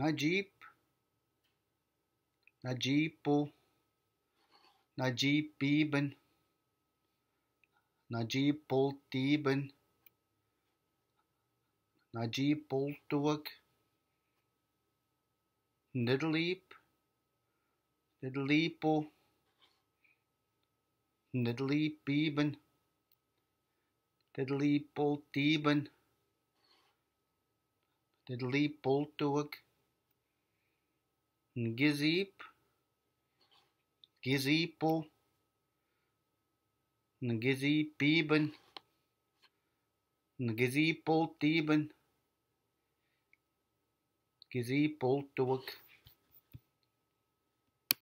Najib, Najibu, Najibibin, Najibultibin, Najibultuak, Nidaleep, Nidaleepo, Nidaleepibin, Nidaleepultibin, Nidaleepultuak, Ngizip, Ngizipel, Ngizipeben, Ngizipelteben, Ngizipeltuak.